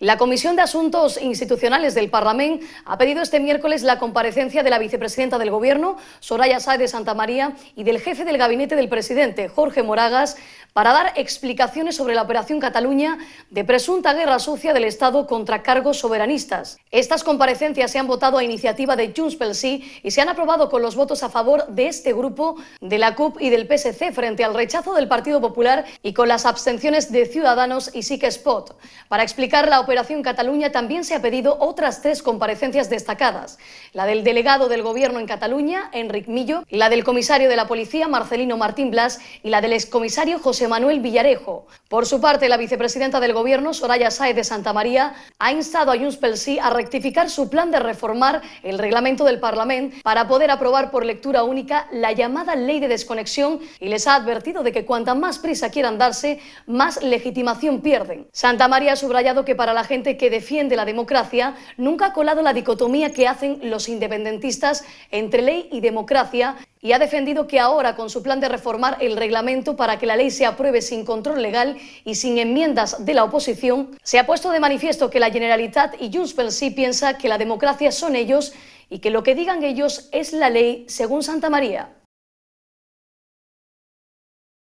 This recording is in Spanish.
La Comisión de Asuntos Institucionales del Parlamento ha pedido este miércoles la comparecencia de la vicepresidenta del Gobierno, Soraya Sáez de Santa María, y del jefe del gabinete del presidente, Jorge Moragas, para dar explicaciones sobre la Operación Cataluña de presunta guerra sucia del Estado contra cargos soberanistas. Estas comparecencias se han votado a iniciativa de Junts pel Sí y se han aprobado con los votos a favor de este grupo, de la CUP y del PSC frente al rechazo del Partido Popular y con las abstenciones de Ciudadanos y SIC Spot. Para explicar la Operación Cataluña también se ha pedido otras tres comparecencias destacadas, la del delegado del Gobierno en Cataluña, Enric Millo, la del comisario de la Policía, Marcelino Martín Blas, y la del excomisario José Manuel Villarejo. Por su parte, la vicepresidenta del Gobierno, Soraya sae de Santa María, ha instado a Junts pel Sí a rectificar su plan de reformar el reglamento del Parlamento para poder aprobar por lectura única la llamada ley de desconexión y les ha advertido de que cuanta más prisa quieran darse, más legitimación pierden. Santa María ha subrayado que para la gente que defiende la democracia nunca ha colado la dicotomía que hacen los independentistas entre ley y democracia y ha defendido que ahora, con su plan de reformar el reglamento para que la ley se apruebe sin control legal y sin enmiendas de la oposición, se ha puesto de manifiesto que la Generalitat y Junts per sí piensa que la democracia son ellos y que lo que digan ellos es la ley según Santa María.